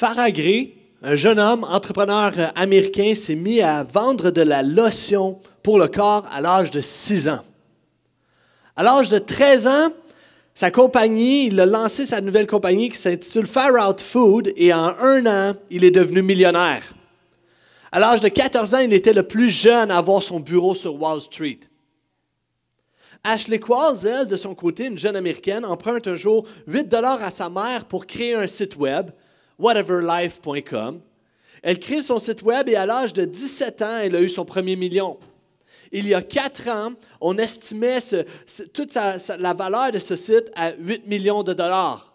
Faragri, un jeune homme, entrepreneur américain, s'est mis à vendre de la lotion pour le corps à l'âge de 6 ans. À l'âge de 13 ans, sa compagnie, il a lancé sa nouvelle compagnie qui s'intitule Far Out Food et en un an, il est devenu millionnaire. À l'âge de 14 ans, il était le plus jeune à avoir son bureau sur Wall Street. Ashley Qualls, de son côté, une jeune américaine, emprunte un jour 8 dollars à sa mère pour créer un site web whateverlife.com. Elle crée son site web et à l'âge de 17 ans, elle a eu son premier million. Il y a quatre ans, on estimait toute la valeur de ce site à 8 millions de dollars.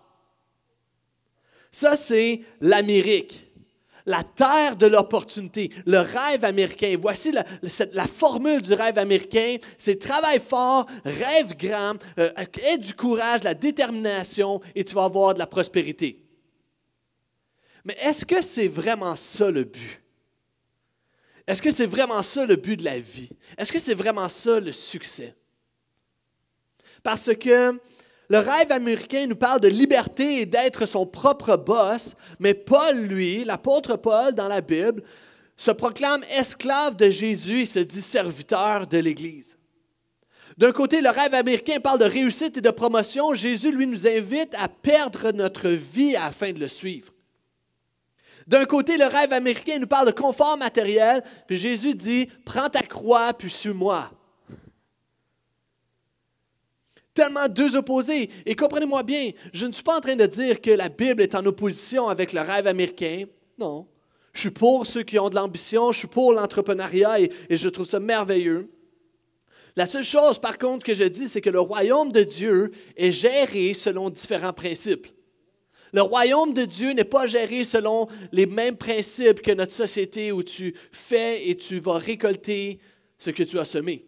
Ça, c'est l'Amérique, la terre de l'opportunité, le rêve américain. Voici la, formule du rêve américain. C'est travail fort, rêve grand, euh, aide du courage, de la détermination et tu vas avoir de la prospérité. Mais est-ce que c'est vraiment ça le but? Est-ce que c'est vraiment ça le but de la vie? Est-ce que c'est vraiment ça le succès? Parce que le rêve américain nous parle de liberté et d'être son propre boss, mais Paul, lui, l'apôtre Paul dans la Bible, se proclame esclave de Jésus et se dit serviteur de l'Église. D'un côté, le rêve américain parle de réussite et de promotion. Jésus, lui, nous invite à perdre notre vie afin de le suivre. D'un côté, le rêve américain nous parle de confort matériel, puis Jésus dit, prends ta croix, puis suis-moi. Tellement deux opposés. Et comprenez-moi bien, je ne suis pas en train de dire que la Bible est en opposition avec le rêve américain. Non. Je suis pour ceux qui ont de l'ambition, je suis pour l'entrepreneuriat et, et je trouve ça merveilleux. La seule chose, par contre, que je dis, c'est que le royaume de Dieu est géré selon différents principes. Le royaume de Dieu n'est pas géré selon les mêmes principes que notre société où tu fais et tu vas récolter ce que tu as semé.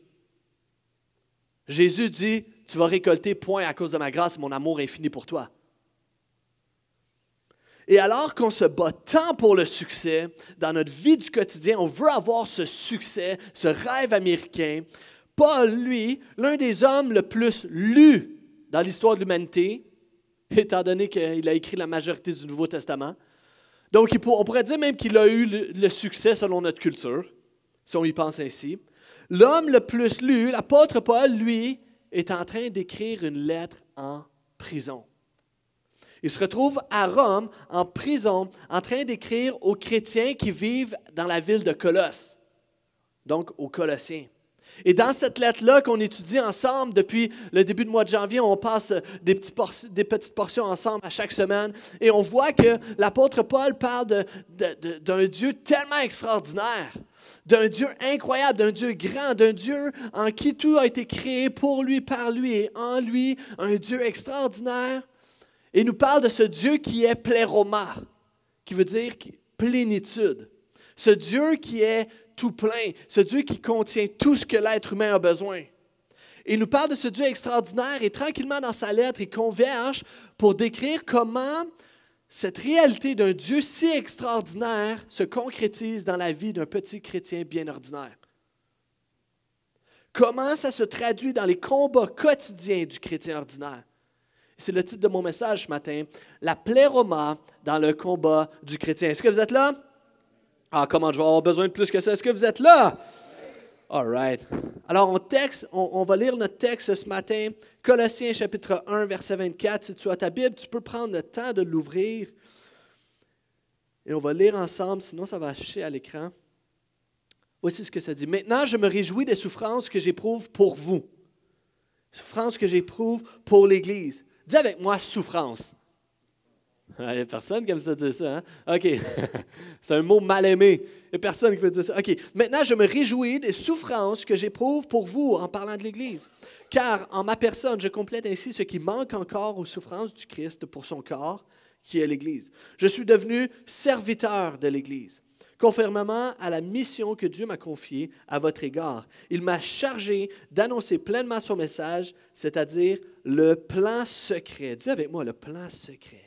Jésus dit, tu vas récolter point à cause de ma grâce mon amour infini pour toi. Et alors qu'on se bat tant pour le succès dans notre vie du quotidien, on veut avoir ce succès, ce rêve américain. Paul, lui, l'un des hommes le plus lu dans l'histoire de l'humanité, étant donné qu'il a écrit la majorité du Nouveau Testament. Donc, on pourrait dire même qu'il a eu le succès selon notre culture, si on y pense ainsi. L'homme le plus lu, l'apôtre Paul, lui, est en train d'écrire une lettre en prison. Il se retrouve à Rome, en prison, en train d'écrire aux chrétiens qui vivent dans la ville de Colosse, donc aux Colossiens. Et dans cette lettre-là qu'on étudie ensemble depuis le début du mois de janvier, on passe des, petits des petites portions ensemble à chaque semaine. Et on voit que l'apôtre Paul parle d'un Dieu tellement extraordinaire, d'un Dieu incroyable, d'un Dieu grand, d'un Dieu en qui tout a été créé pour lui, par lui et en lui, un Dieu extraordinaire. Et il nous parle de ce Dieu qui est pléroma, qui veut dire plénitude. Ce Dieu qui est tout plein, ce Dieu qui contient tout ce que l'être humain a besoin. Il nous parle de ce Dieu extraordinaire et tranquillement dans sa lettre, il converge pour décrire comment cette réalité d'un Dieu si extraordinaire se concrétise dans la vie d'un petit chrétien bien ordinaire. Comment ça se traduit dans les combats quotidiens du chrétien ordinaire? C'est le titre de mon message ce matin, la pléroma dans le combat du chrétien. Est-ce que vous êtes là? Ah, comment je vais avoir besoin de plus que ça? Est-ce que vous êtes là? All right. Alors, on, texte, on, va lire notre texte ce matin, Colossiens chapitre 1, verset 24. Si tu as ta Bible, tu peux prendre le temps de l'ouvrir. Et on va lire ensemble, sinon ça va chier à l'écran. Voici ce que ça dit. Maintenant, je me réjouis des souffrances que j'éprouve pour vous. Souffrances que j'éprouve pour l'Église. Dis avec moi, souffrance. Il n'y a personne qui aime ça dire ça. Hein? OK. C'est un mot mal aimé. Il n'y a personne qui veut dire ça. OK. Maintenant, je me réjouis des souffrances que j'éprouve pour vous en parlant de l'Église. Car en ma personne, je complète ainsi ce qui manque encore aux souffrances du Christ pour son corps, qui est l'Église. Je suis devenu serviteur de l'Église, conformément à la mission que Dieu m'a confiée à votre égard. Il m'a chargé d'annoncer pleinement son message, c'est-à-dire le plan secret. Dis avec moi, le plan secret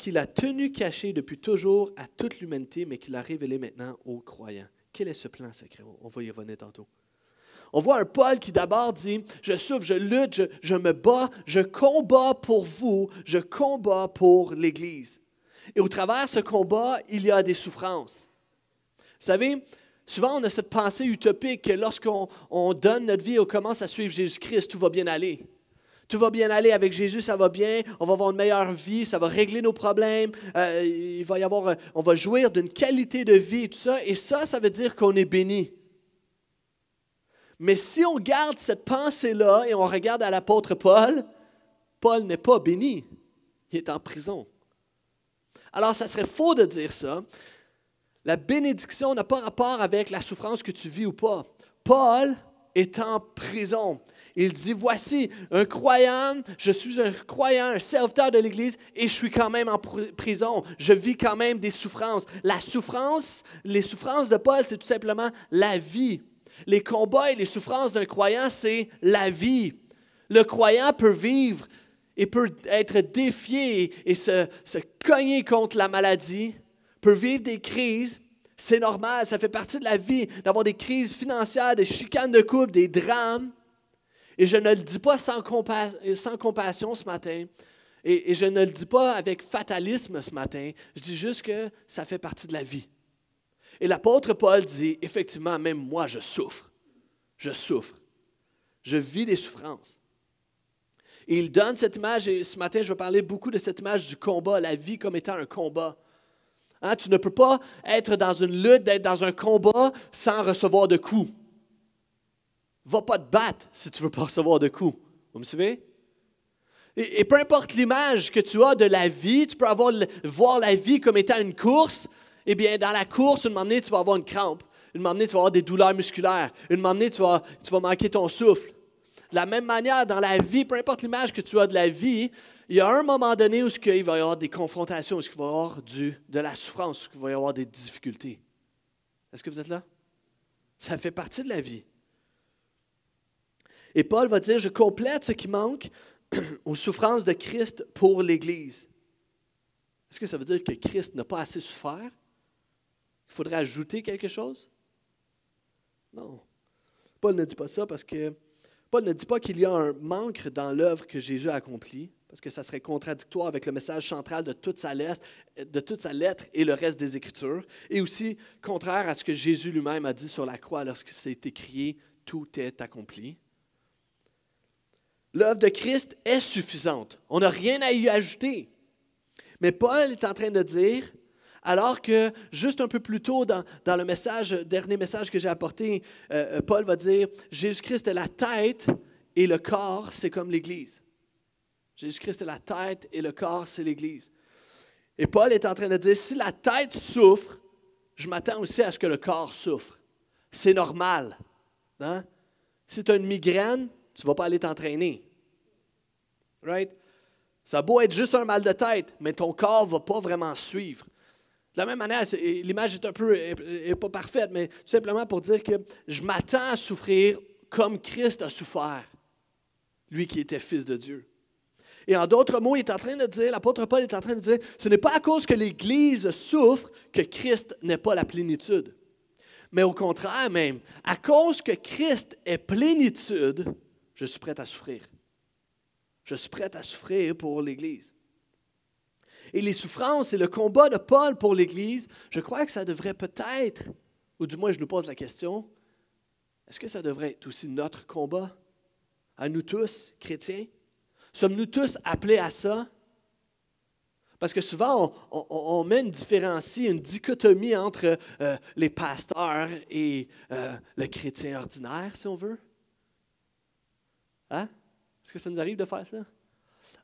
qu'il a tenu caché depuis toujours à toute l'humanité, mais qu'il a révélé maintenant aux croyants. Quel est ce plan secret? On va y revenir tantôt. On voit un Paul qui d'abord dit, je souffre, je lutte, je, me bats, je combats pour vous, je combats pour l'Église. Et au travers de ce combat, il y a des souffrances. Vous savez, souvent on a cette pensée utopique que lorsqu'on donne notre vie, on commence à suivre Jésus-Christ, tout va bien aller tout va bien aller avec Jésus, ça va bien, on va avoir une meilleure vie, ça va régler nos problèmes, euh, il va y avoir, euh, on va jouir d'une qualité de vie, tout ça. Et ça, ça veut dire qu'on est béni. Mais si on garde cette pensée-là et on regarde à l'apôtre Paul, Paul n'est pas béni, il est en prison. Alors, ça serait faux de dire ça. La bénédiction n'a pas rapport avec la souffrance que tu vis ou pas. Paul est en prison. Il dit, voici un croyant, je suis un croyant, un serviteur de l'Église, et je suis quand même en prison. Je vis quand même des souffrances. La souffrance, les souffrances de Paul, c'est tout simplement la vie. Les combats et les souffrances d'un croyant, c'est la vie. Le croyant peut vivre et peut être défié et se, se cogner contre la maladie, peut vivre des crises, c'est normal, ça fait partie de la vie d'avoir des crises financières, des chicanes de couple, des drames. Et je ne le dis pas sans, sans compassion ce matin. Et, je ne le dis pas avec fatalisme ce matin. Je dis juste que ça fait partie de la vie. Et l'apôtre Paul dit, effectivement, même moi, je souffre. Je souffre. Je vis des souffrances. Et il donne cette image, et ce matin, je vais parler beaucoup de cette image du combat, la vie comme étant un combat. Hein, tu ne peux pas être dans une lutte, d'être dans un combat sans recevoir de coups va pas te battre si tu veux pas recevoir de coups. Vous me suivez? Et, peu importe l'image que tu as de la vie, tu peux avoir, voir la vie comme étant une course. Eh bien, dans la course, une moment donné, tu vas avoir une crampe. Une moment donné, tu vas avoir des douleurs musculaires. Une moment donné, tu vas, tu vas manquer ton souffle. De la même manière, dans la vie, peu importe l'image que tu as de la vie, il y a un moment donné où il va y avoir des confrontations, où il va y avoir du, de la souffrance, où il va y avoir des difficultés. Est-ce que vous êtes là? Ça fait partie de la vie. Et Paul va dire, je complète ce qui manque aux souffrances de Christ pour l'Église. Est-ce que ça veut dire que Christ n'a pas assez souffert? Il faudrait ajouter quelque chose? Non. Paul ne dit pas ça parce que Paul ne dit pas qu'il y a un manque dans l'œuvre que Jésus a accomplie, parce que ça serait contradictoire avec le message central de toute sa lettre, et le reste des Écritures, et aussi contraire à ce que Jésus lui-même a dit sur la croix lorsque s'est écrit, Tout est accompli. L'œuvre de Christ est suffisante. On n'a rien à y ajouter. Mais Paul est en train de dire, alors que juste un peu plus tôt dans, le message, dernier message que j'ai apporté, euh, euh, Paul va dire, Jésus-Christ est la tête et le corps, c'est comme l'Église. Jésus-Christ est la tête et le corps, c'est l'Église. Et Paul est en train de dire, si la tête souffre, je m'attends aussi à ce que le corps souffre. C'est normal. C'est hein? Si une migraine, tu ne vas pas aller t'entraîner. Right? Ça a beau être juste un mal de tête, mais ton corps ne va pas vraiment suivre. De la même manière, l'image est un peu pas parfaite, mais tout simplement pour dire que je m'attends à souffrir comme Christ a souffert, lui qui était fils de Dieu. Et en d'autres mots, il est en train de dire, l'apôtre Paul est en train de dire, ce n'est pas à cause que l'Église souffre que Christ n'est pas la plénitude. Mais au contraire même, à cause que Christ est plénitude, je suis prêt à souffrir. Je suis prêt à souffrir pour l'Église. Et les souffrances et le combat de Paul pour l'Église, je crois que ça devrait peut-être, ou du moins je nous pose la question, est-ce que ça devrait être aussi notre combat à nous tous, chrétiens? Sommes-nous tous appelés à ça? Parce que souvent, on, met une différencie, une dichotomie entre euh, les pasteurs et euh, le chrétien ordinaire, si on veut. Hein? Est-ce que ça nous arrive de faire ça?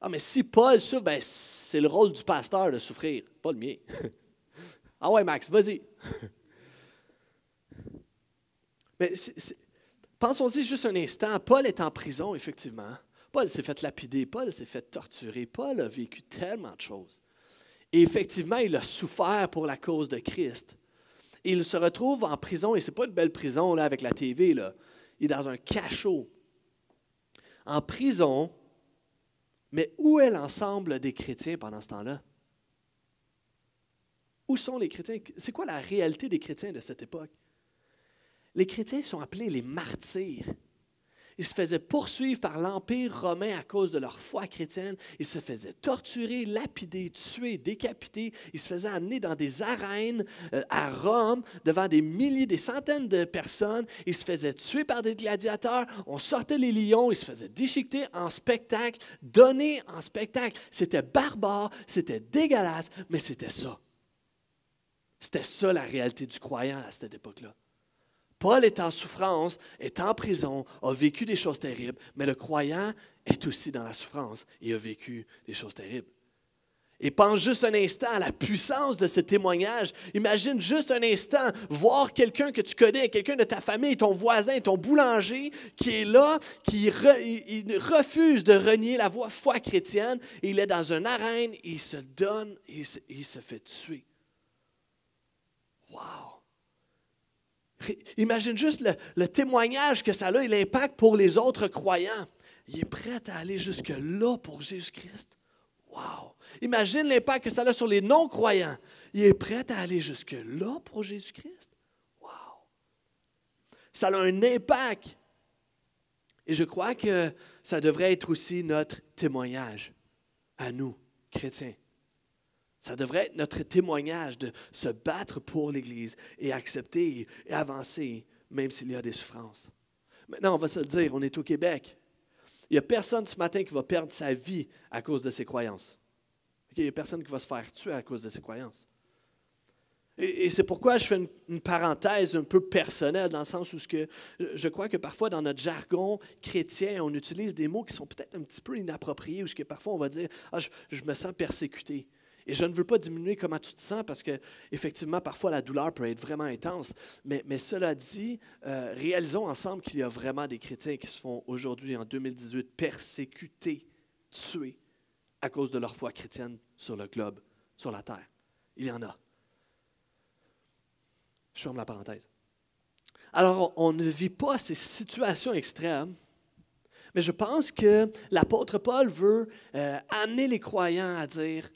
Ah, mais si Paul souffre, ben, c'est le rôle du pasteur de souffrir, pas le mien. ah ouais, Max, vas-y. mais pensons-y juste un instant. Paul est en prison, effectivement. Paul s'est fait lapider, Paul s'est fait torturer, Paul a vécu tellement de choses. Et effectivement, il a souffert pour la cause de Christ. il se retrouve en prison, et c'est pas une belle prison là, avec la TV, là. il est dans un cachot en prison, mais où est l'ensemble des chrétiens pendant ce temps-là? Où sont les chrétiens? C'est quoi la réalité des chrétiens de cette époque? Les chrétiens sont appelés les martyrs. Ils se faisaient poursuivre par l'Empire romain à cause de leur foi chrétienne. Ils se faisaient torturer, lapider, tuer, décapiter. Ils se faisaient amener dans des arènes euh, à Rome devant des milliers, des centaines de personnes. Ils se faisaient tuer par des gladiateurs. On sortait les lions. Ils se faisaient déchiqueter en spectacle, donner en spectacle. C'était barbare, c'était dégueulasse, mais c'était ça. C'était ça la réalité du croyant à cette époque-là. Paul est en souffrance, est en prison, a vécu des choses terribles, mais le croyant est aussi dans la souffrance et a vécu des choses terribles. Et pense juste un instant à la puissance de ce témoignage. Imagine juste un instant voir quelqu'un que tu connais, quelqu'un de ta famille, ton voisin, ton boulanger, qui est là, qui refuse de renier la voie, foi chrétienne. Il est dans une arène, il se donne, il se, il se fait tuer. Wow! Imagine juste le, témoignage que ça a et l'impact pour les autres croyants. Il est prêt à aller jusque-là pour Jésus-Christ. Wow! Imagine l'impact que ça a sur les non-croyants. Il est prêt à aller jusque-là pour Jésus-Christ. Wow! Ça a un impact. Et je crois que ça devrait être aussi notre témoignage à nous, chrétiens. Ça devrait être notre témoignage de se battre pour l'Église et accepter et avancer, même s'il y a des souffrances. Maintenant, on va se le dire, on est au Québec. Il n'y a personne ce matin qui va perdre sa vie à cause de ses croyances. Il n'y a personne qui va se faire tuer à cause de ses croyances. Et, c'est pourquoi je fais une, parenthèse un peu personnelle, dans le sens où que je crois que parfois dans notre jargon chrétien, on utilise des mots qui sont peut-être un petit peu inappropriés, où que parfois on va dire ah, je me sens persécuté. Et je ne veux pas diminuer comment tu te sens parce que, effectivement, parfois la douleur peut être vraiment intense. Mais, cela dit, euh, réalisons ensemble qu'il y a vraiment des chrétiens qui se font aujourd'hui, en 2018, persécutés, tués à cause de leur foi chrétienne sur le globe, sur la terre. Il y en a. Je ferme la parenthèse. Alors, on, ne vit pas ces situations extrêmes, mais je pense que l'apôtre Paul veut euh, amener les croyants à dire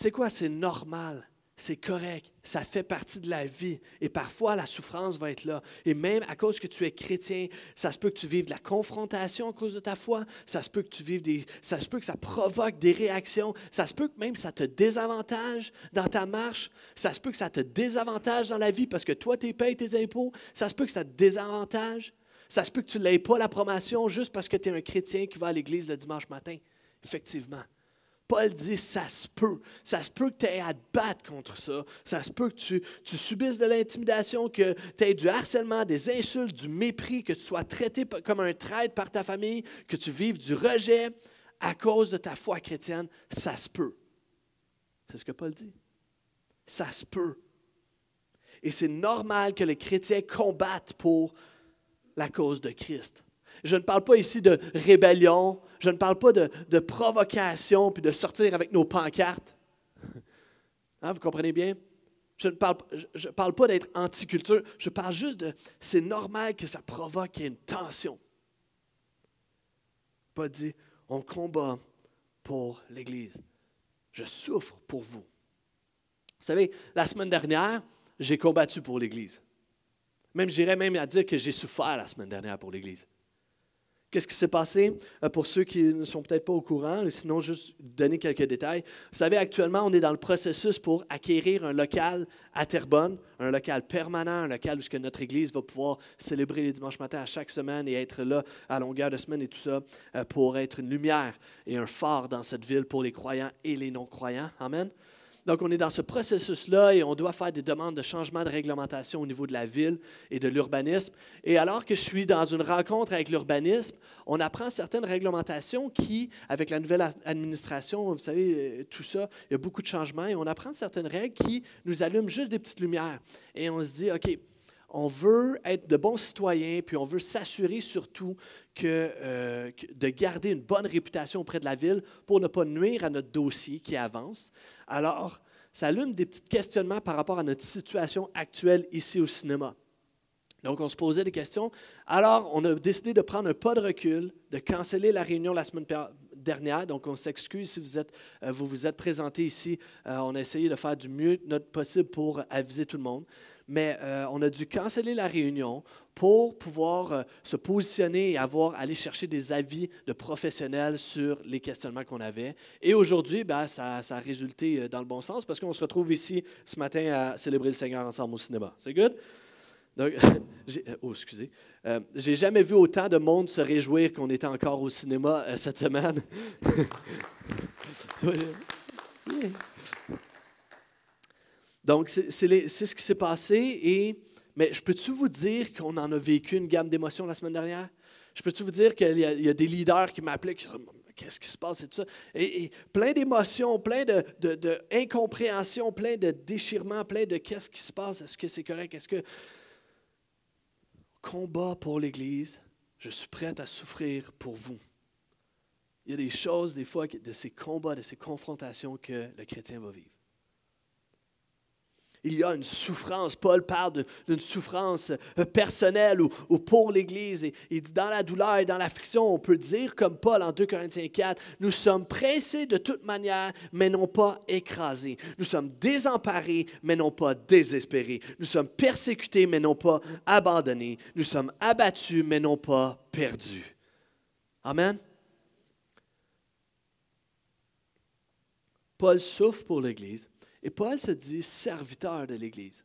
c'est quoi? C'est normal. C'est correct, ça fait partie de la vie. Et parfois, la souffrance va être là. Et même à cause que tu es chrétien, ça se peut que tu vives de la confrontation à cause de ta foi. Ça se peut que tu vives des. Ça se peut que ça provoque des réactions. Ça se peut que même ça te désavantage dans ta marche. Ça se peut que ça te désavantage dans la vie parce que toi, tu payes tes impôts. Ça se peut que ça te désavantage. Ça se peut que tu n'aies pas la promotion juste parce que tu es un chrétien qui va à l'église le dimanche matin. Effectivement. Paul dit, ça se peut. Ça se peut que tu aies à te battre contre ça. Ça se peut que tu, subisses de l'intimidation, que tu aies du harcèlement, des insultes, du mépris, que tu sois traité comme un traître par ta famille, que tu vives du rejet à cause de ta foi chrétienne. Ça se peut. C'est ce que Paul dit. Ça se peut. Et c'est normal que les chrétiens combattent pour la cause de Christ. Je ne parle pas ici de rébellion. Je ne parle pas de, provocation puis de sortir avec nos pancartes. Hein, vous comprenez bien? Je ne parle, parle pas d'être anticulture. Je parle juste de c'est normal que ça provoque une tension. Pas dit on combat pour l'Église. Je souffre pour vous. Vous savez, la semaine dernière, j'ai combattu pour l'Église. Même j'irais même à dire que j'ai souffert la semaine dernière pour l'Église. Qu'est-ce qui s'est passé euh, pour ceux qui ne sont peut-être pas au courant, sinon juste donner quelques détails. Vous savez, actuellement, on est dans le processus pour acquérir un local à Terrebonne, un local permanent, un local où notre Église va pouvoir célébrer les dimanches matins à chaque semaine et être là à longueur de semaine et tout ça euh, pour être une lumière et un phare dans cette ville pour les croyants et les non-croyants. Amen. Donc, on est dans ce processus-là et on doit faire des demandes de changement de réglementation au niveau de la ville et de l'urbanisme. Et alors que je suis dans une rencontre avec l'urbanisme, on apprend certaines réglementations qui, avec la nouvelle administration, vous savez, euh, tout ça, il y a beaucoup de changements et on apprend certaines règles qui nous allument juste des petites lumières. Et on se dit, OK, on veut être de bons citoyens, puis on veut s'assurer surtout euh, de garder une bonne réputation auprès de la ville pour ne pas nuire à notre dossier qui avance. Alors, ça allume des petits questionnements par rapport à notre situation actuelle ici au cinéma. Donc, on se posait des questions. Alors, on a décidé de prendre un pas de recul, de canceller la réunion la semaine dernière. Donc, on s'excuse si vous êtes, euh, vous, vous êtes présenté ici. Euh, on a essayé de faire du mieux notre possible pour aviser tout le monde. Mais euh, on a dû canceller la réunion pour pouvoir se positionner et avoir, aller chercher des avis de professionnels sur les questionnements qu'on avait. Et aujourd'hui, bah ça, ça, a résulté dans le bon sens parce qu'on se retrouve ici ce matin à célébrer le Seigneur ensemble au cinéma. C'est good? Donc, euh, oh, excusez. Euh, j'ai jamais vu autant de monde se réjouir qu'on était encore au cinéma euh, cette semaine. Donc, c'est ce qui s'est passé. Et, mais je peux-tu vous dire qu'on en a vécu une gamme d'émotions la semaine dernière? Je peux-tu vous dire qu'il y, a des leaders qui m'appelaient, qui Qu'est-ce qui se passe et plein d'émotions, plein d'incompréhensions, de, plein de déchirements, plein de qu'est-ce qui se passe? Est-ce que c'est correct? Est-ce que combat pour l'Église, je suis prêt à souffrir pour vous. Il y a des choses, des fois, de ces combats, de ces confrontations que le chrétien va vivre. Il y a une souffrance. Paul parle d'une souffrance euh, personnelle ou, pour l'Église. il dit dans la douleur et dans l'affliction, on peut dire comme Paul en 2 Corinthiens 4, nous sommes pressés de toute manière, mais non pas écrasés. Nous sommes désemparés, mais non pas désespérés. Nous sommes persécutés, mais non pas abandonnés. Nous sommes abattus, mais non pas perdus. Amen. Paul souffre pour l'Église et Paul se dit serviteur de l'Église.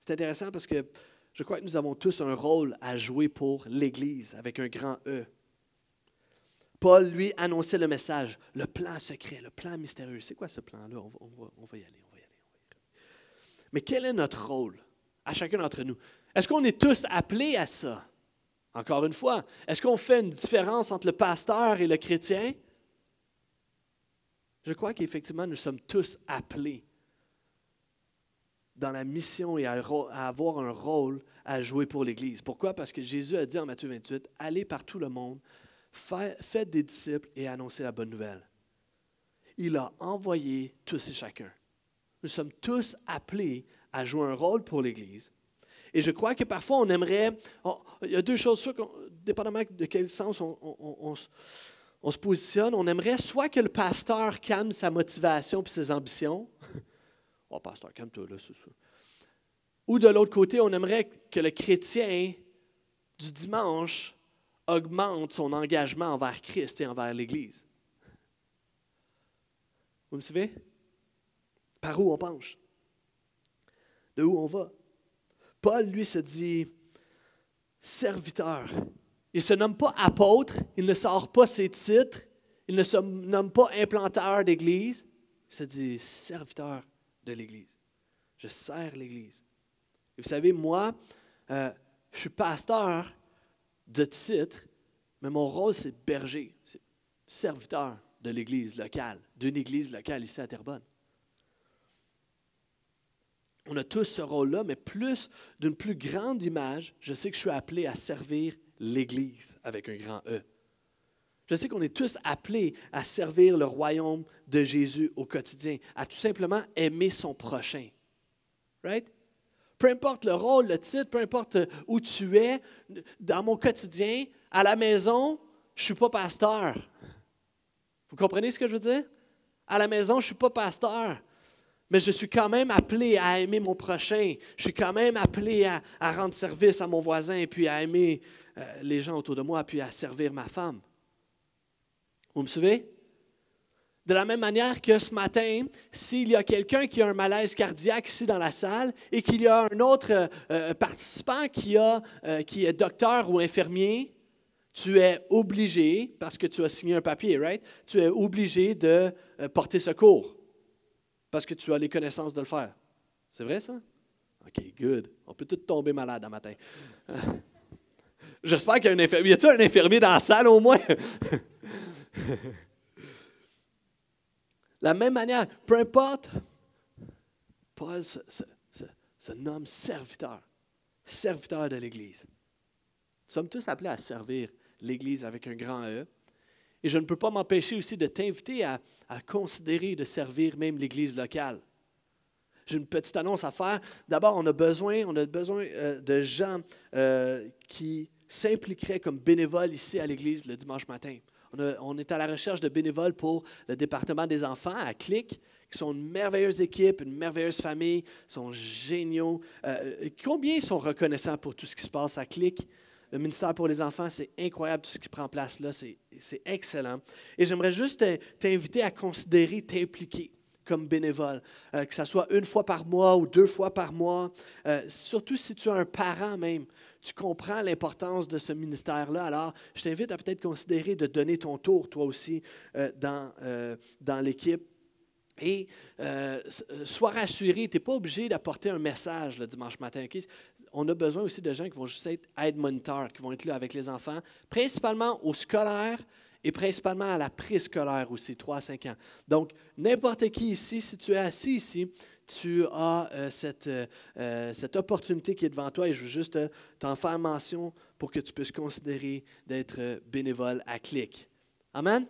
C'est intéressant parce que je crois que nous avons tous un rôle à jouer pour l'Église avec un grand E. Paul, lui, annonçait le message, le plan secret, le plan mystérieux. C'est quoi ce plan-là? On, on va, y aller, on va y aller. Mais quel est notre rôle à chacun d'entre nous? Est-ce qu'on est tous appelés à ça? Encore une fois, est-ce qu'on fait une différence entre le pasteur et le chrétien? Je crois qu'effectivement, nous sommes tous appelés dans la mission et à, avoir un rôle à jouer pour l'Église. Pourquoi? Parce que Jésus a dit en Matthieu 28, allez par tout le monde, faites des disciples et annoncez la bonne nouvelle. Il a envoyé tous et chacun. Nous sommes tous appelés à jouer un rôle pour l'Église. Et je crois que parfois, on aimerait... il y a deux choses, dépendamment de quel sens on, on, on se positionne, on aimerait soit que le pasteur calme sa motivation et ses ambitions. oh, pasteur, calme-toi là, c'est ça. Ou de l'autre côté, on aimerait que le chrétien du dimanche augmente son engagement envers Christ et envers l'Église. Vous me suivez? Par où on penche? De où on va? Paul, lui, se dit serviteur il ne se nomme pas apôtre, il ne sort pas ses titres, il ne se nomme pas implanteur d'Église, il se dit serviteur de l'Église. Je sers l'Église. Et vous savez, moi, euh, je suis pasteur de titre, mais mon rôle, c'est berger, c'est serviteur de l'Église locale, d'une Église locale ici à Terrebonne. On a tous ce rôle-là, mais plus d'une plus grande image, je sais que je suis appelé à servir l'Église avec un grand E. Je sais qu'on est tous appelés à servir le royaume de Jésus au quotidien, à tout simplement aimer son prochain. Right? Peu importe le rôle, le titre, peu importe où tu es, dans mon quotidien, à la maison, je ne suis pas pasteur. Vous comprenez ce que je veux dire? À la maison, je ne suis pas pasteur. Mais je suis quand même appelé à aimer mon prochain. Je suis quand même appelé à, à rendre service à mon voisin et puis à aimer euh, les gens autour de moi, puis à servir ma femme. Vous me suivez? De la même manière que ce matin, s'il y a quelqu'un qui a un malaise cardiaque ici dans la salle et qu'il y a un autre euh, euh, participant qui, a, qui est docteur ou infirmier, tu es obligé, parce que tu as signé un papier, right? Tu es obligé de porter secours parce que tu as les connaissances de le faire. C'est vrai ça? OK, good. On peut tous tomber malade un matin. J'espère qu'il y a un infirmier. Y a-t-il un infirmier dans la salle au moins? la même manière, peu importe, Paul se, nomme serviteur, serviteur de l'Église. Nous sommes tous appelés à servir l'Église avec un grand E. Et je ne peux pas m'empêcher aussi de t'inviter à, considérer de servir même l'Église locale j'ai une petite annonce à faire. D'abord, on a besoin, on a besoin euh, de gens euh, qui s'impliquerait comme bénévole ici à l'église le dimanche matin. On, est à la recherche de bénévoles pour le département des enfants à CLIC, qui sont une merveilleuse équipe, une merveilleuse famille, sont géniaux. Euh, combien ils sont reconnaissants pour tout ce qui se passe à CLIC? Le ministère pour les enfants, c'est incroyable tout ce qui prend place là, c'est excellent. Et j'aimerais juste t'inviter à considérer t'impliquer comme bénévole, euh, que ce soit une fois par mois ou deux fois par mois, euh, surtout si tu es un parent même tu comprends l'importance de ce ministère-là, alors je t'invite à peut-être considérer de donner ton tour, toi aussi, euh, dans, euh, dans l'équipe. Et euh, sois rassuré, tu n'es pas obligé d'apporter un message le dimanche matin. On a besoin aussi de gens qui vont juste être aide-moniteurs, qui vont être là avec les enfants, principalement aux scolaires et principalement à la préscolaire aussi, 3 à 5 ans. Donc, n'importe qui ici, si tu es assis ici, tu as euh, cette, euh, euh, cette opportunité qui est devant toi et je veux juste t'en faire mention pour que tu puisses considérer d'être bénévole à Clic. Amen?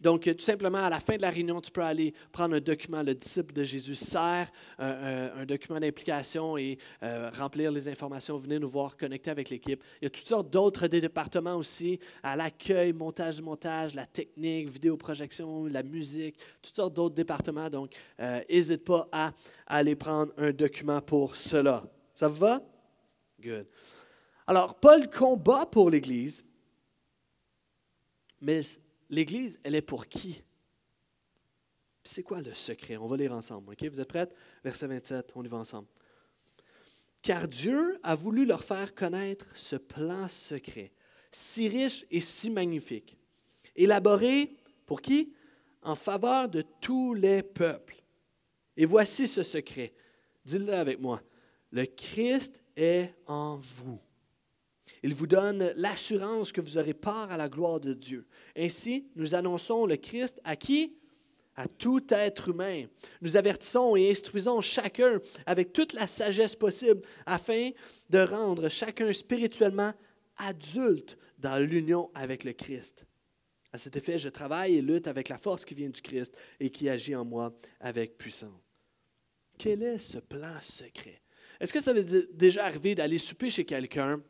Donc, euh, tout simplement, à la fin de la réunion, tu peux aller prendre un document. Le disciple de Jésus sert euh, euh, un, document d'implication et remplir les informations. Venez nous voir, connecter avec l'équipe. Il y a toutes sortes d'autres départements aussi, à l'accueil, montage, montage, la technique, vidéo projection la musique, toutes sortes d'autres départements. Donc, n'hésite pas à, aller prendre un document pour cela. Ça va? Good. Alors, Paul combat pour l'Église, mais l'Église, elle est pour qui? C'est quoi le secret? On va lire ensemble. ok? Vous êtes prêts? Verset 27, on y va ensemble. Car Dieu a voulu leur faire connaître ce plan secret, si riche et si magnifique, élaboré pour qui? En faveur de tous les peuples. Et voici ce secret. dites le avec moi. Le Christ est en vous. Il vous donne l'assurance que vous aurez part à la gloire de Dieu. Ainsi, nous annonçons le Christ à qui À tout être humain. Nous avertissons et instruisons chacun avec toute la sagesse possible afin de rendre chacun spirituellement adulte dans l'union avec le Christ. À cet effet, je travaille et lutte avec la force qui vient du Christ et qui agit en moi avec puissance. Quel est ce plan secret? Est-ce que ça vous est déjà arrivé d'aller souper chez quelqu'un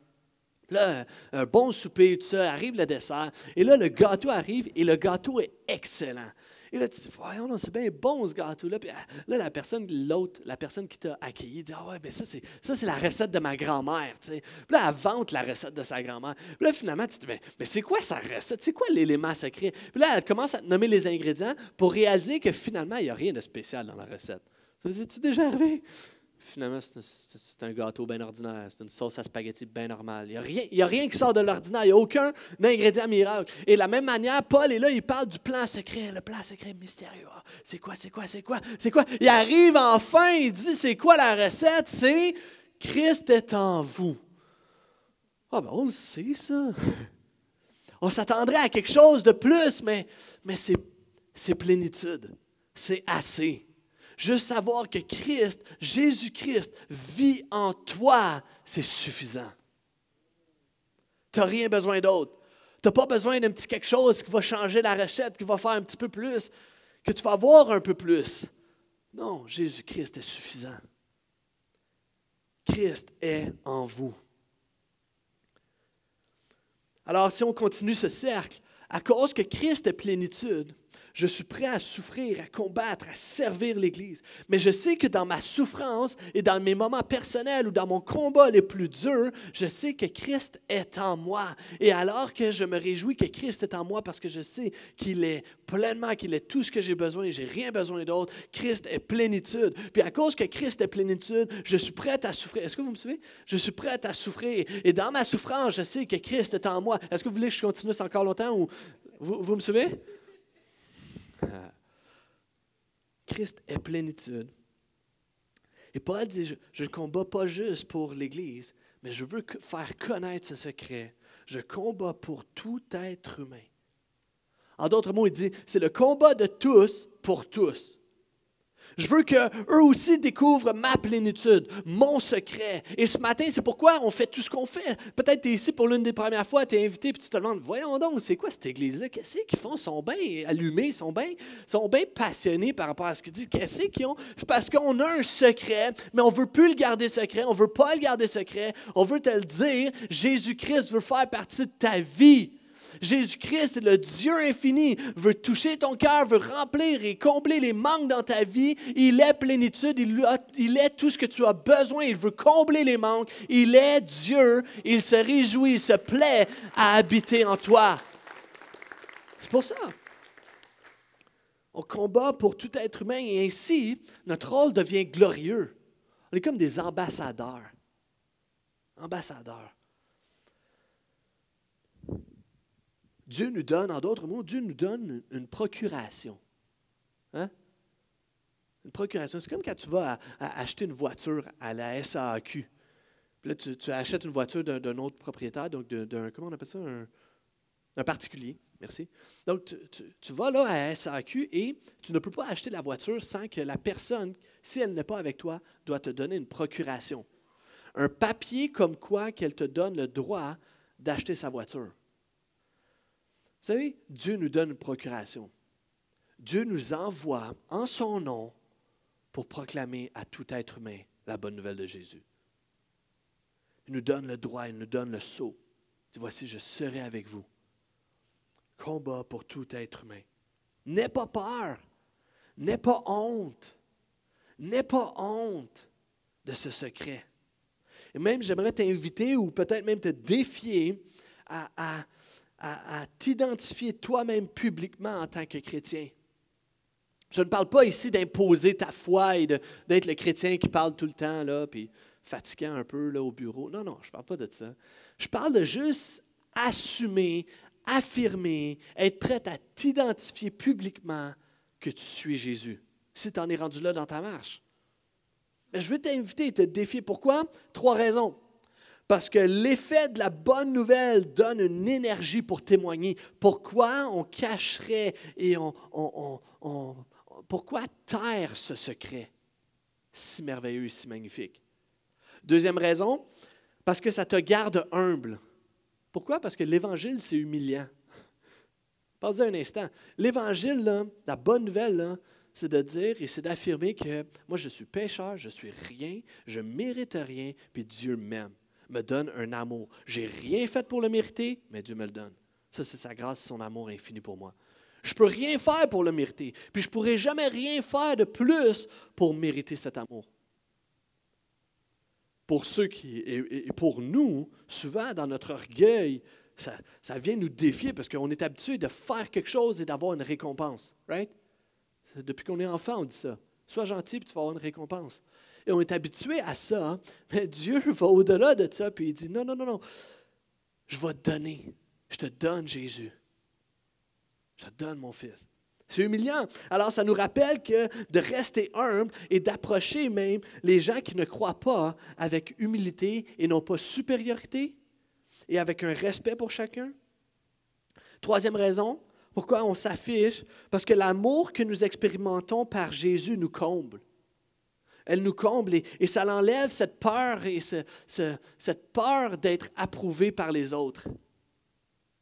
Là, un bon souper, tout ça, arrive le dessert. Et là, le gâteau arrive et le gâteau est excellent. Et là, tu te dis, voyons, c'est bien bon ce gâteau-là. Puis ah, là, la personne, l'autre, la personne qui t'a accueilli, dit, ah ouais, ça, c'est, la recette de ma grand-mère. Tu sais. Puis là, elle vante la recette de sa grand-mère. Puis là, finalement, tu te dis, mais, c'est quoi sa recette? C'est quoi l'élément secret? Puis là, elle commence à te nommer les ingrédients pour réaliser que finalement, il n'y a rien de spécial dans la recette. Ça vous tu déjà arrivé? finalement, c'est un gâteau bien ordinaire, c'est une sauce à spaghetti bien normale. Il n'y a, rien, a rien qui sort de l'ordinaire, il n'y a aucun ingrédient miracle. Et de la même manière, Paul est là, il parle du plan secret, le plan secret mystérieux. Ah, c'est quoi, c'est quoi, c'est quoi, c'est quoi? Il arrive enfin, il dit, c'est quoi la recette? C'est Christ est en vous. Ah ben, on le sait, ça. On s'attendrait à quelque chose de plus, mais, mais c'est plénitude. C'est assez. Juste savoir que Christ, Jésus-Christ, vit en toi, c'est suffisant. Tu n'as rien besoin d'autre. Tu n'as pas besoin d'un petit quelque chose qui va changer la recette, qui va faire un petit peu plus, que tu vas avoir un peu plus. Non, Jésus-Christ est suffisant. Christ est en vous. Alors si on continue ce cercle, à cause que Christ est plénitude, je suis prêt à souffrir, à combattre, à servir l'Église. Mais je sais que dans ma souffrance et dans mes moments personnels ou dans mon combat les plus durs, je sais que Christ est en moi. Et alors que je me réjouis que Christ est en moi parce que je sais qu'il est pleinement, qu'il est tout ce que j'ai besoin et j'ai rien besoin d'autre, Christ est plénitude. Puis à cause que Christ est plénitude, je suis prêt à souffrir. Est-ce que vous me suivez? Je suis prêt à souffrir. Et dans ma souffrance, je sais que Christ est en moi. Est-ce que vous voulez que je continue ça encore longtemps ou vous, vous me suivez? Christ est plénitude. Et Paul dit, je ne combats pas juste pour l'Église, mais je veux faire connaître ce secret. Je combats pour tout être humain. En d'autres mots, il dit, c'est le combat de tous pour tous. Je veux qu'eux aussi découvrent ma plénitude, mon secret. Et ce matin, c'est pourquoi on fait tout ce qu'on fait. Peut-être que tu es ici pour l'une des premières fois, tu es invité, puis tu te demandes, voyons donc, c'est quoi cette église-là? Qu'est-ce qu'ils font? Ils sont bien allumés, ils sont bien, sont bien passionnés par rapport à ce qu'ils disent. Qu'est-ce qu'ils ont? C'est parce qu'on a un secret, mais on ne veut plus le garder secret, on ne veut pas le garder secret, on veut te le dire. Jésus-Christ veut faire partie de ta vie. Jésus-Christ, le Dieu infini, veut toucher ton cœur, veut remplir et combler les manques dans ta vie. Il est plénitude, il, est tout ce que tu as besoin, il veut combler les manques. Il est Dieu, il se réjouit, il se plaît à habiter en toi. C'est pour ça. On combat pour tout être humain et ainsi, notre rôle devient glorieux. On est comme des ambassadeurs. Ambassadeurs. Dieu nous donne, en d'autres mots, Dieu nous donne une, procuration. Hein? Une procuration. C'est comme quand tu vas acheter une voiture à la SAQ. là, tu, achètes une voiture d'un, autre propriétaire, donc d'un, comment on appelle ça, un, particulier. Merci. Donc, tu, vas là à la SAQ et tu ne peux pas acheter la voiture sans que la personne, si elle n'est pas avec toi, doit te donner une procuration. Un papier comme quoi qu'elle te donne le droit d'acheter sa voiture savez, Dieu nous donne une procuration. Dieu nous envoie en son nom pour proclamer à tout être humain la bonne nouvelle de Jésus. Il nous donne le droit, il nous donne le sceau. voici, je serai avec vous. Combat pour tout être humain. N'aie pas peur. N'aie pas honte. N'aie pas honte de ce secret. Et même, j'aimerais t'inviter ou peut-être même te défier à à, t'identifier toi-même publiquement en tant que chrétien. Je ne parle pas ici d'imposer ta foi et d'être le chrétien qui parle tout le temps, là, puis fatiguant un peu là, au bureau. Non, non, je ne parle pas de ça. Je parle de juste assumer, affirmer, être prêt à t'identifier publiquement que tu suis Jésus, si tu en es rendu là dans ta marche. je veux t'inviter et te défier. Pourquoi? Trois raisons. Parce que l'effet de la bonne nouvelle donne une énergie pour témoigner. Pourquoi on cacherait et on, pourquoi taire ce secret si merveilleux si magnifique? Deuxième raison, parce que ça te garde humble. Pourquoi? Parce que l'Évangile, c'est humiliant. Pensez un instant. L'Évangile, la bonne nouvelle, c'est de dire et c'est d'affirmer que moi, je suis pécheur, je suis rien, je mérite rien, puis Dieu m'aime me donne un amour. J'ai rien fait pour le mériter, mais Dieu me le donne. Ça, c'est sa grâce, son amour infini pour moi. Je ne peux rien faire pour le mériter, puis je ne pourrai jamais rien faire de plus pour mériter cet amour. Pour ceux qui, et, pour nous, souvent dans notre orgueil, ça, ça vient nous défier parce qu'on est habitué de faire quelque chose et d'avoir une récompense, right? Depuis qu'on est enfant, on dit ça. Sois gentil, puis tu vas avoir une récompense on est habitué à ça. Hein. Mais Dieu va au-delà de ça, puis il dit, non, non, non, non, je vais te donner, je te donne Jésus, je te donne mon fils. C'est humiliant. Alors, ça nous rappelle que de rester humble et d'approcher même les gens qui ne croient pas avec humilité et non pas supériorité et avec un respect pour chacun. Troisième raison, pourquoi on s'affiche, parce que l'amour que nous expérimentons par Jésus nous comble elle nous comble et, ça l'enlève cette peur et cette peur d'être approuvé par les autres.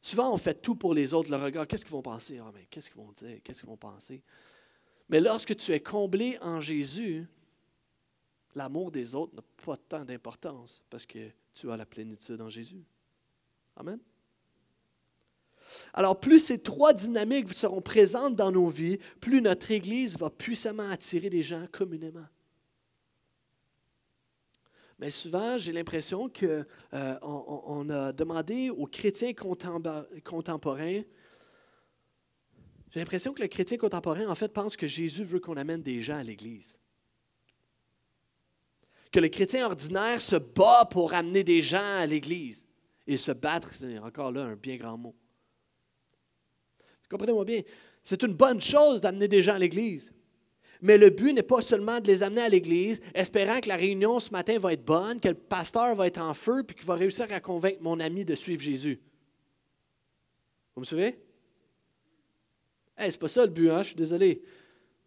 Souvent, on fait tout pour les autres, le regard. Qu'est-ce qu'ils vont penser? Ah, mais qu'est-ce qu'ils vont dire? Qu'est-ce qu'ils vont penser? Mais lorsque tu es comblé en Jésus, l'amour des autres n'a pas tant d'importance parce que tu as la plénitude en Jésus. Amen. Alors, plus ces trois dynamiques seront présentes dans nos vies, plus notre Église va puissamment attirer les gens communément mais souvent, j'ai l'impression qu'on euh, on a demandé aux chrétiens contemporains, j'ai l'impression que le chrétien contemporain, en fait, pense que Jésus veut qu'on amène des gens à l'Église. Que le chrétien ordinaire se bat pour amener des gens à l'Église. Et se battre, c'est encore là un bien grand mot. Comprenez-moi bien, c'est une bonne chose d'amener des gens à l'Église. Mais le but n'est pas seulement de les amener à l'église, espérant que la réunion ce matin va être bonne, que le pasteur va être en feu, puis qu'il va réussir à convaincre mon ami de suivre Jésus. Vous me suivez? Hey, c'est pas ça le but, hein? je suis désolé.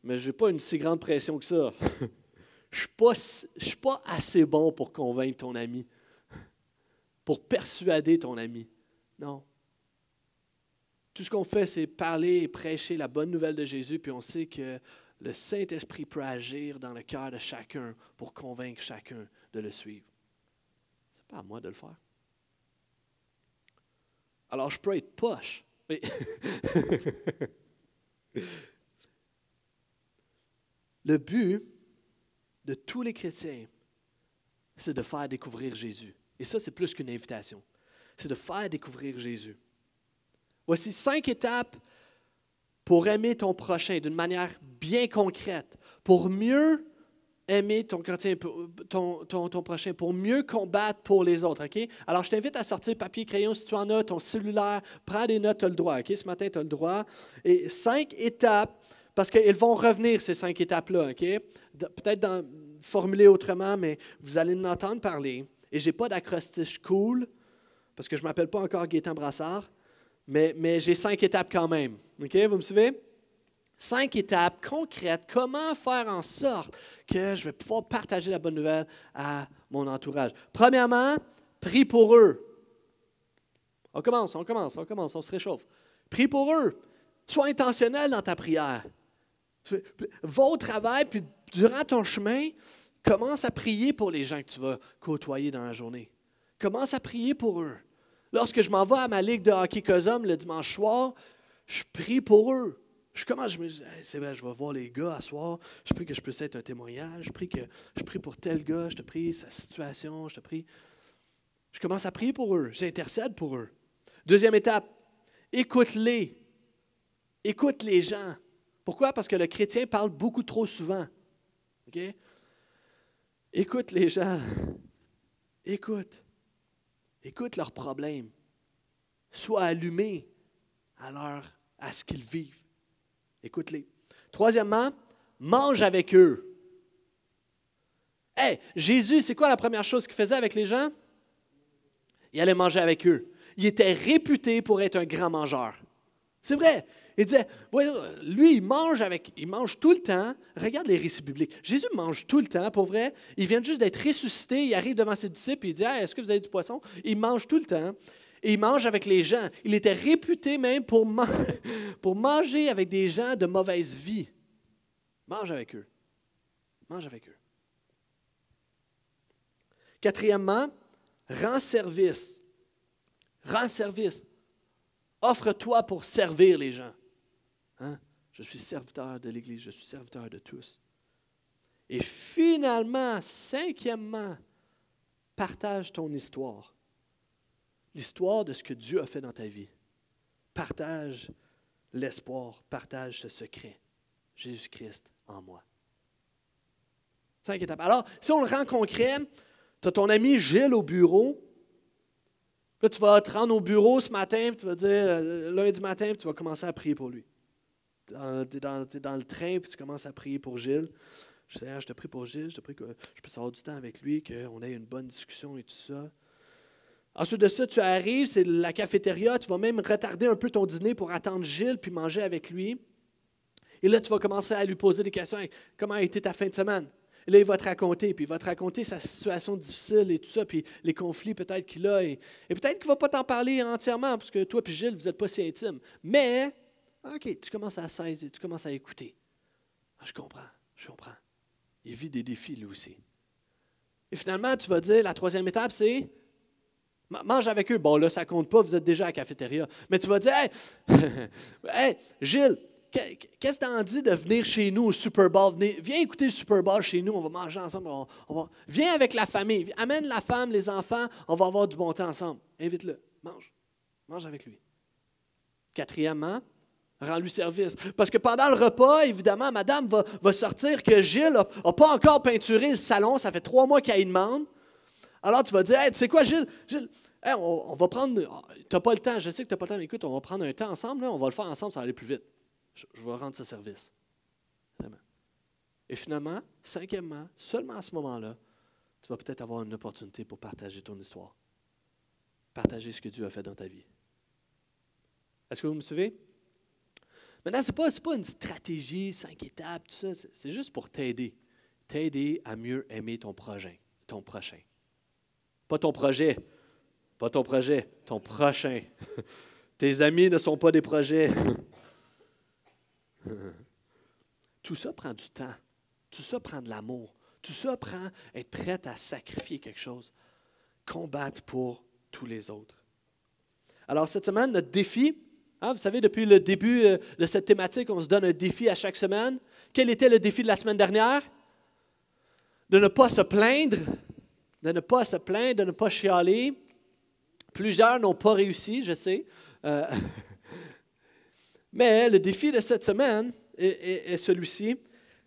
Mais je n'ai pas une si grande pression que ça. je ne suis pas assez bon pour convaincre ton ami, pour persuader ton ami. Non. Tout ce qu'on fait, c'est parler et prêcher la bonne nouvelle de Jésus, puis on sait que le Saint-Esprit peut agir dans le cœur de chacun pour convaincre chacun de le suivre. Ce n'est pas à moi de le faire. Alors, je peux être poche. le but de tous les chrétiens, c'est de faire découvrir Jésus. Et ça, c'est plus qu'une invitation. C'est de faire découvrir Jésus. Voici cinq étapes pour aimer ton prochain d'une manière bien concrète, pour mieux aimer ton, prochain, pour mieux combattre pour les autres. ok Alors, je t'invite à sortir papier, crayon, si tu en as, ton cellulaire, prends des notes, tu as le droit. ok Ce matin, tu as le droit. Et cinq étapes, parce qu'elles vont revenir, ces cinq étapes-là. Peut-être formuler autrement, mais vous allez m'entendre entendre parler. Et je n'ai pas d'acrostiche cool, parce que je ne m'appelle pas encore Gaétan Brassard mais, j'ai cinq étapes quand même. vous me suivez? Cinq étapes concrètes. Comment faire en sorte que je vais pouvoir partager la bonne nouvelle à mon entourage? Premièrement, prie pour eux. On commence, on commence, on commence, on se réchauffe. Prie pour eux. Sois intentionnel dans ta prière. Va au travail, puis durant ton chemin, commence à prier pour les gens que tu vas côtoyer dans la journée. Commence à prier pour eux. Lorsque je m'en vais à ma ligue de hockey Cosum le dimanche soir, je prie pour eux. Je commence, je me dis, c'est vrai, je vais voir les gars à soir. Je prie que je puisse être un témoignage. Je prie, que, je prie pour tel gars. Je te prie sa situation. Je te prie. Je commence à prier pour eux. J'intercède pour eux. Deuxième étape, écoute-les. Écoute les gens. Pourquoi? Parce que le chrétien parle beaucoup trop souvent. OK? Écoute les gens. Écoute. Écoute leurs problèmes. Sois allumé à, à ce qu'ils vivent. Écoute-les. Troisièmement, mange avec eux. Hé, Jésus, c'est quoi la première chose qu'il faisait avec les gens? Il allait manger avec eux. Il était réputé pour être un grand mangeur. C'est vrai, il disait, lui, il mange avec, il mange tout le temps. Regarde les récits bibliques. Jésus mange tout le temps, pour vrai. Il vient juste d'être ressuscité, il arrive devant ses disciples, il dit, est-ce que vous avez du poisson? Il mange tout le temps. Et il mange avec les gens. Il était réputé même pour, pour manger avec des gens de mauvaise vie. Mange avec eux. Mange avec eux. Quatrièmement, rends service. Rends service. Offre-toi pour servir les gens. Hein? Je suis serviteur de l'Église, je suis serviteur de tous. Et finalement, cinquièmement, partage ton histoire. L'histoire de ce que Dieu a fait dans ta vie. Partage l'espoir, partage ce secret. Jésus-Christ en moi. Cinq étapes. Alors, si on le rend concret, tu as ton ami Gilles au bureau. Là, tu vas te rendre au bureau ce matin, puis tu vas dire, euh, lundi matin, puis tu vas commencer à prier pour lui dans, es dans, le train, puis tu commences à prier pour Gilles. Je sais ah, je te prie pour Gilles, je te prie que je puisse avoir du temps avec lui, qu'on ait une bonne discussion et tout ça. Ensuite de ça, tu arrives, c'est la cafétéria, tu vas même retarder un peu ton dîner pour attendre Gilles, puis manger avec lui. Et là, tu vas commencer à lui poser des questions. Comment a été ta fin de semaine? Et là, il va te raconter, puis il va te raconter sa situation difficile et tout ça, puis les conflits peut-être qu'il a. Et, peut-être qu'il ne va pas t'en parler entièrement, parce que toi et Gilles, vous n'êtes pas si intimes. Mais ah, OK, tu commences à saisir, tu commences à écouter. Ah, je comprends, je comprends. Il vit des défis, lui aussi. Et finalement, tu vas dire, la troisième étape, c'est mange avec eux. Bon, là, ça compte pas, vous êtes déjà à la cafétéria. Mais tu vas dire, hey, Gilles, qu'est-ce que t'en dis de venir chez nous au Super Bowl? viens écouter le Super Bowl chez nous, on va manger ensemble. va, viens avec la famille, amène la femme, les enfants, on va avoir du bon temps ensemble. Invite-le, mange, mange avec lui. Quatrièmement, Rends-lui service. Parce que pendant le repas, évidemment, madame va, sortir que Gilles n'a pas encore peinturé le salon. Ça fait trois mois qu'elle demande. Alors tu vas dire tu sais quoi, Gilles, on, va prendre. n'as ah, pas le temps, je sais que n'as pas le temps, mais écoute, on va prendre un temps ensemble, on va le faire ensemble, ça va aller plus vite. Je, vais rendre ce service. Et finalement, cinquièmement, seulement à ce moment-là, tu vas peut-être avoir une opportunité pour partager ton histoire. Partager ce que Dieu a fait dans ta vie. Est-ce que vous me suivez? Maintenant, ce n'est pas, une stratégie, cinq étapes, tout ça. C'est juste pour t'aider. T'aider à mieux aimer ton projet Ton prochain. Pas ton projet. Pas ton projet. Ton prochain. Tes amis ne sont pas des projets. tout ça prend du temps. Tout ça prend de l'amour. Tout ça prend être prêt à sacrifier quelque chose. Combattre pour tous les autres. Alors, cette semaine, notre défi, Hein, vous savez, depuis le début euh, de cette thématique, on se donne un défi à chaque semaine. Quel était le défi de la semaine dernière? De ne pas se plaindre, de ne pas se plaindre, de ne pas chialer. Plusieurs n'ont pas réussi, je sais. Euh, mais le défi de cette semaine est, est celui-ci.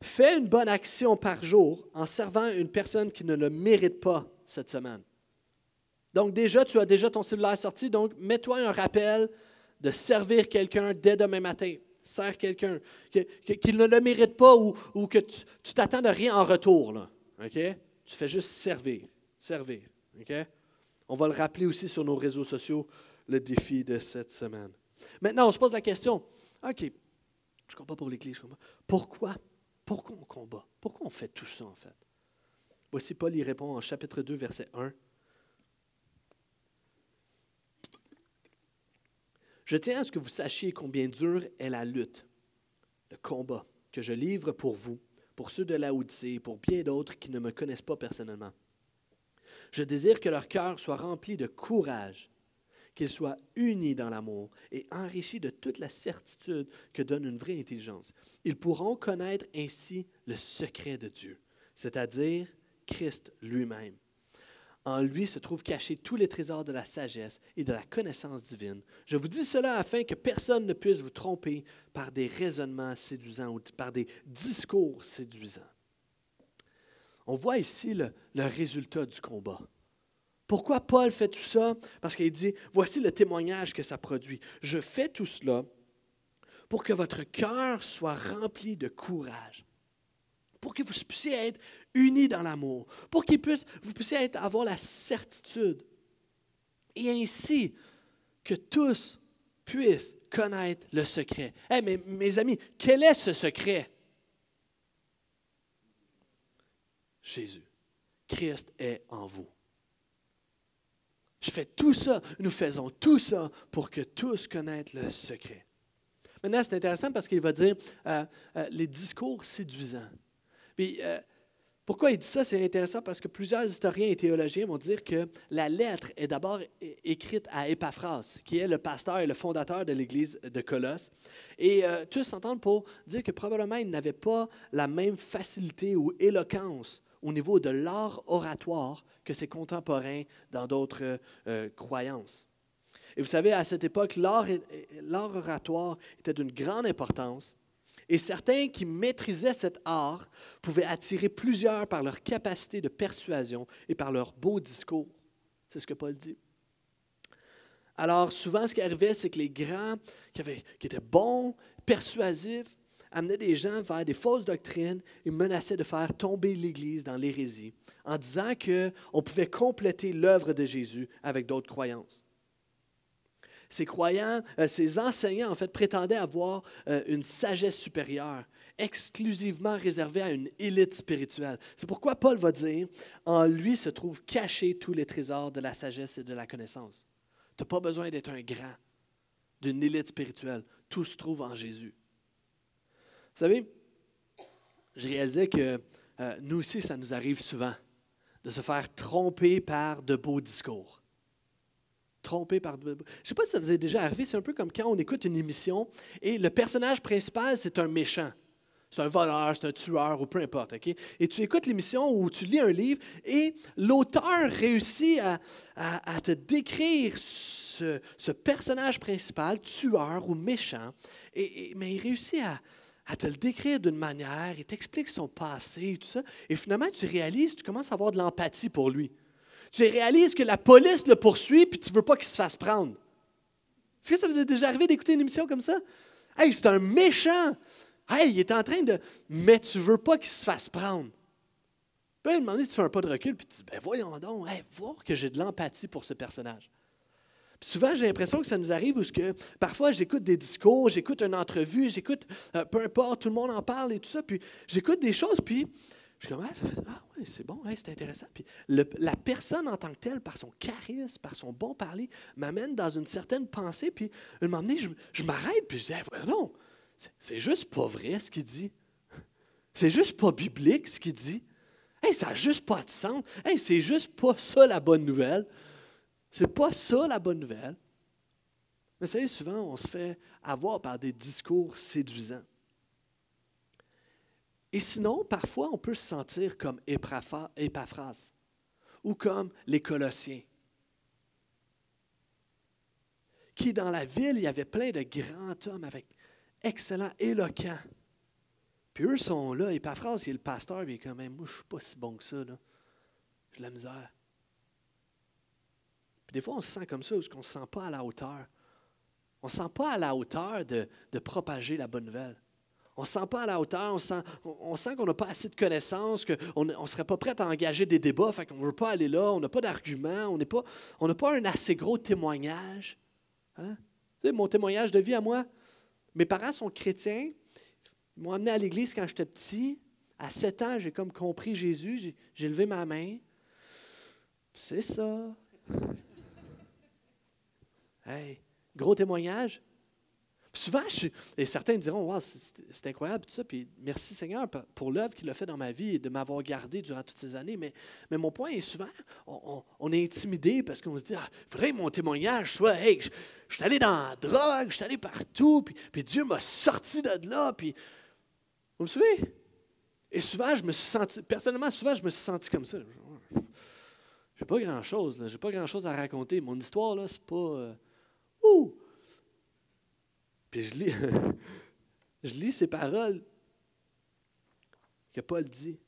Fais une bonne action par jour en servant une personne qui ne le mérite pas cette semaine. Donc déjà, tu as déjà ton cellulaire sorti, donc mets-toi un rappel de servir quelqu'un dès demain matin. Serre quelqu'un qu'il ne le mérite pas ou, que tu t'attends de rien en retour. Là. Tu fais juste servir. Servir. On va le rappeler aussi sur nos réseaux sociaux, le défi de cette semaine. Maintenant, on se pose la question OK, je combats pour l'Église, Pourquoi Pourquoi on combat Pourquoi on fait tout ça, en fait Voici Paul y répond en chapitre 2, verset 1. Je tiens à ce que vous sachiez combien dure est la lutte, le combat que je livre pour vous, pour ceux de la et pour bien d'autres qui ne me connaissent pas personnellement. Je désire que leur cœur soit rempli de courage, qu'ils soient unis dans l'amour et enrichis de toute la certitude que donne une vraie intelligence. Ils pourront connaître ainsi le secret de Dieu, c'est-à-dire Christ lui-même en lui se trouvent cachés tous les trésors de la sagesse et de la connaissance divine. Je vous dis cela afin que personne ne puisse vous tromper par des raisonnements séduisants ou par des discours séduisants. On voit ici le, résultat du combat. Pourquoi Paul fait tout ça? Parce qu'il dit, voici le témoignage que ça produit. Je fais tout cela pour que votre cœur soit rempli de courage pour que vous puissiez être unis dans l'amour, pour que vous puissiez avoir la certitude, et ainsi que tous puissent connaître le secret. Hé, eh, mais mes amis, quel est ce secret? Jésus. Christ est en vous. Je fais tout ça, nous faisons tout ça pour que tous connaissent le secret. Maintenant, c'est intéressant parce qu'il va dire euh, euh, les discours séduisants. Puis, euh, pourquoi il dit ça? C'est intéressant parce que plusieurs historiens et théologiens vont dire que la lettre est d'abord écrite à Epaphras, qui est le pasteur et le fondateur de l'Église de Colosse. Et euh, tous s'entendent pour dire que probablement il n'avait pas la même facilité ou éloquence au niveau de l'art oratoire que ses contemporains dans d'autres euh, croyances. Et vous savez, à cette époque, l'art oratoire était d'une grande importance. Et certains qui maîtrisaient cet art pouvaient attirer plusieurs par leur capacité de persuasion et par leur beau discours. C'est ce que Paul dit. Alors souvent, ce qui arrivait, c'est que les grands qui, étaient bons, persuasifs, amenaient des gens vers des fausses doctrines et menaçaient de faire tomber l'Église dans l'hérésie en disant qu'on pouvait compléter l'œuvre de Jésus avec d'autres croyances ces croyants, ces euh, enseignants, en fait, prétendaient avoir euh, une sagesse supérieure, exclusivement réservée à une élite spirituelle. C'est pourquoi Paul va dire, en lui se trouvent cachés tous les trésors de la sagesse et de la connaissance. Tu n'as pas besoin d'être un grand, d'une élite spirituelle. Tout se trouve en Jésus. Vous savez, je réalisais que euh, nous aussi, ça nous arrive souvent de se faire tromper par de beaux discours trompé par. Je ne sais pas si ça vous est déjà arrivé, c'est un peu comme quand on écoute une émission et le personnage principal, c'est un méchant. C'est un voleur, c'est un tueur ou peu importe. Et tu écoutes l'émission ou tu lis un livre et l'auteur réussit à, te décrire ce, personnage principal, tueur ou méchant, mais il réussit à, à te le décrire d'une manière, il t'explique son passé et tout ça. Et finalement, tu réalises, tu commences à avoir de l'empathie pour lui tu réalises que la police le poursuit, puis tu ne veux pas qu'il se fasse prendre. Est-ce que ça vous est déjà arrivé d'écouter une émission comme ça? Hey, c'est un méchant! Hey, il est en train de. Mais tu veux pas qu'il se fasse prendre. Puis demander demander demandé, tu fais un pas de recul, puis tu dis, ben voyons donc, hey, voir que j'ai de l'empathie pour ce personnage. souvent, j'ai l'impression que ça nous arrive où que, parfois, j'écoute des discours, j'écoute une entrevue, j'écoute, euh, peu importe, tout le monde en parle et tout ça, puis j'écoute des choses, puis je ah, ça ah, oui, c'est bon, c'est intéressant. la personne en tant que telle, par son charisme, par son bon parler, m'amène dans une certaine pensée. Puis, à un moment donné, je, m'arrête, puis je dis, non, c'est juste pas vrai ce qu'il dit. C'est juste pas biblique ce qu'il dit. Hey, ça n'a juste pas de sens. c'est juste pas ça la bonne nouvelle. C'est pas ça la bonne nouvelle. Mais vous savez, souvent, on se fait avoir par des discours séduisants. Et sinon, parfois, on peut se sentir comme Épaphras ou comme les Colossiens, qui dans la ville, il y avait plein de grands hommes avec excellents, éloquents. Puis eux sont là, Épaphras, il est le pasteur, mais quand même, moi, je ne suis pas si bon que ça. J'ai de la misère. Puis des fois, on se sent comme ça, parce qu'on ne se sent pas à la hauteur. On ne se sent pas à la hauteur de, de propager la bonne nouvelle. On ne se sent pas à la hauteur, on sent, sent qu'on n'a pas assez de connaissances, qu'on ne serait pas prêt à engager des débats, fait qu'on ne veut pas aller là, on n'a pas d'arguments, on n'a pas, on pas un assez gros témoignage. Hein? Tu sais, mon témoignage de vie à moi, mes parents sont chrétiens, ils m'ont amené à l'église quand j'étais petit. À 7 ans, j'ai comme compris Jésus, j'ai levé ma main. C'est ça. Hey, gros témoignage, souvent, et certains diront Wow, c'est incroyable, tout ça, puis merci Seigneur pour l'œuvre qu'il a fait dans ma vie et de m'avoir gardé durant toutes ces années. Mais, mon point est souvent, on, est intimidé parce qu'on se dit ah, il faudrait que mon témoignage soit Hey, je, suis allé dans la drogue, je suis allé partout, puis, puis Dieu m'a sorti de là, puis. Vous me suivez Et souvent, je me suis senti, personnellement, souvent, je me suis senti comme ça. J'ai pas grand-chose, j'ai pas grand-chose à raconter. Mon histoire, là, c'est pas. Euh, ouh! Puis je lis, je lis ces paroles que Paul dit.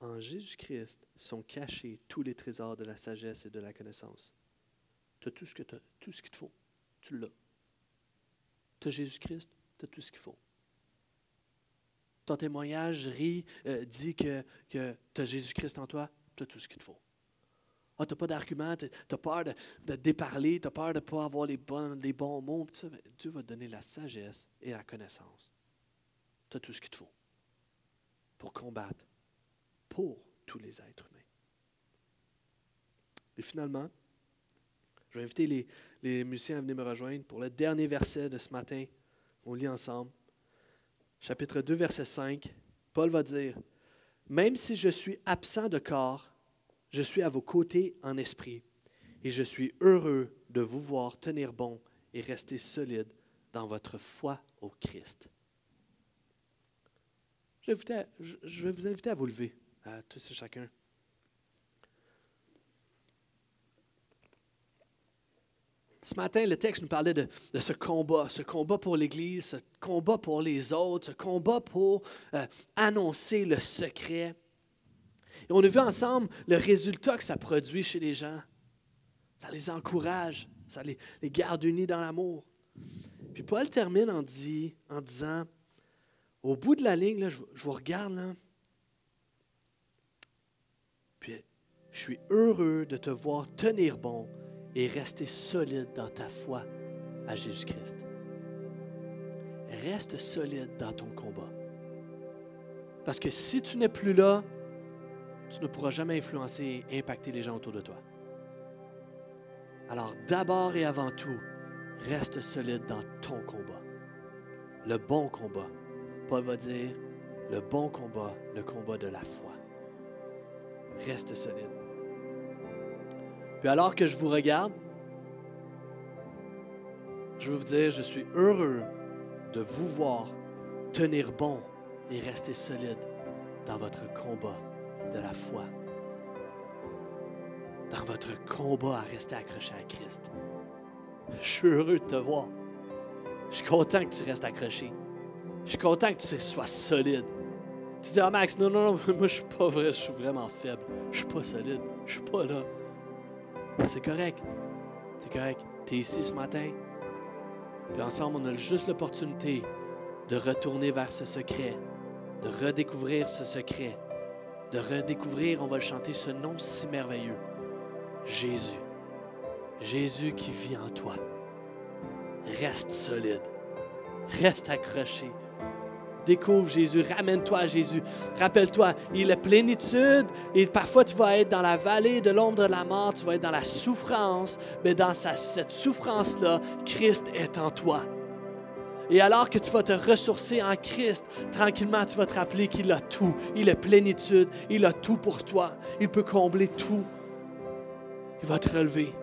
En Jésus-Christ sont cachés tous les trésors de la sagesse et de la connaissance. Tu as tout ce, que tout ce qu'il te faut. Tu l'as. Tu as Jésus-Christ, tu as tout ce qu'il faut. Ton témoignage rit, euh, dit que, que tu as Jésus-Christ en toi, tu as tout ce qu'il te faut. Ah, tu n'as pas d'argument, tu as peur de, déparler, tu as peur de ne pas avoir les, bonnes, les bons mots. Dieu va te donner la sagesse et la connaissance. Tu as tout ce qu'il te faut pour combattre pour tous les êtres humains. Et finalement, je vais inviter les musiciens à venir me rejoindre pour le dernier verset de ce matin. On lit ensemble. Chapitre 2, verset 5. Paul va dire, Même si je suis absent de corps, je suis à vos côtés en esprit et je suis heureux de vous voir tenir bon et rester solide dans votre foi au Christ. Je vais vous inviter à vous lever, tous et chacun. Ce matin, le texte nous parlait de, ce combat, ce combat pour l'Église, ce combat pour les autres, ce combat pour euh, annoncer le secret. Et on a vu ensemble le résultat que ça produit chez les gens. Ça les encourage, ça les, garde unis dans l'amour. Puis Paul termine en, dit, en disant, au bout de la ligne, je, vous regarde, puis je suis heureux de te voir tenir bon et rester solide dans ta foi à Jésus-Christ. Reste solide dans ton combat. Parce que si tu n'es plus là, tu ne pourras jamais influencer et impacter les gens autour de toi. Alors d'abord et avant tout, reste solide dans ton combat. Le bon combat. Paul va dire, le bon combat, le combat de la foi. Reste solide. Puis alors que je vous regarde, je veux vous dire, je suis heureux de vous voir tenir bon et rester solide dans votre combat de la foi, dans votre combat à rester accroché à Christ. Je suis heureux de te voir. Je suis content que tu restes accroché. Je suis content que tu sois solide. Tu dis, ah Max, non, non, non, moi je suis pas vrai, je suis vraiment faible. Je suis pas solide. Je suis pas là. C'est correct. C'est correct. Tu es ici ce matin. Puis ensemble, on a juste l'opportunité de retourner vers ce secret, de redécouvrir ce secret, de redécouvrir, on va chanter, ce nom si merveilleux, Jésus. Jésus qui vit en toi. Reste solide. Reste accroché. Découvre Jésus, ramène-toi à Jésus. Rappelle-toi, il est plénitude. Et parfois, tu vas être dans la vallée de l'ombre de la mort, tu vas être dans la souffrance. Mais dans cette souffrance-là, Christ est en toi. Et alors que tu vas te ressourcer en Christ, tranquillement, tu vas te rappeler qu'il a tout. Il est plénitude. Il a tout pour toi. Il peut combler tout. Il va te relever.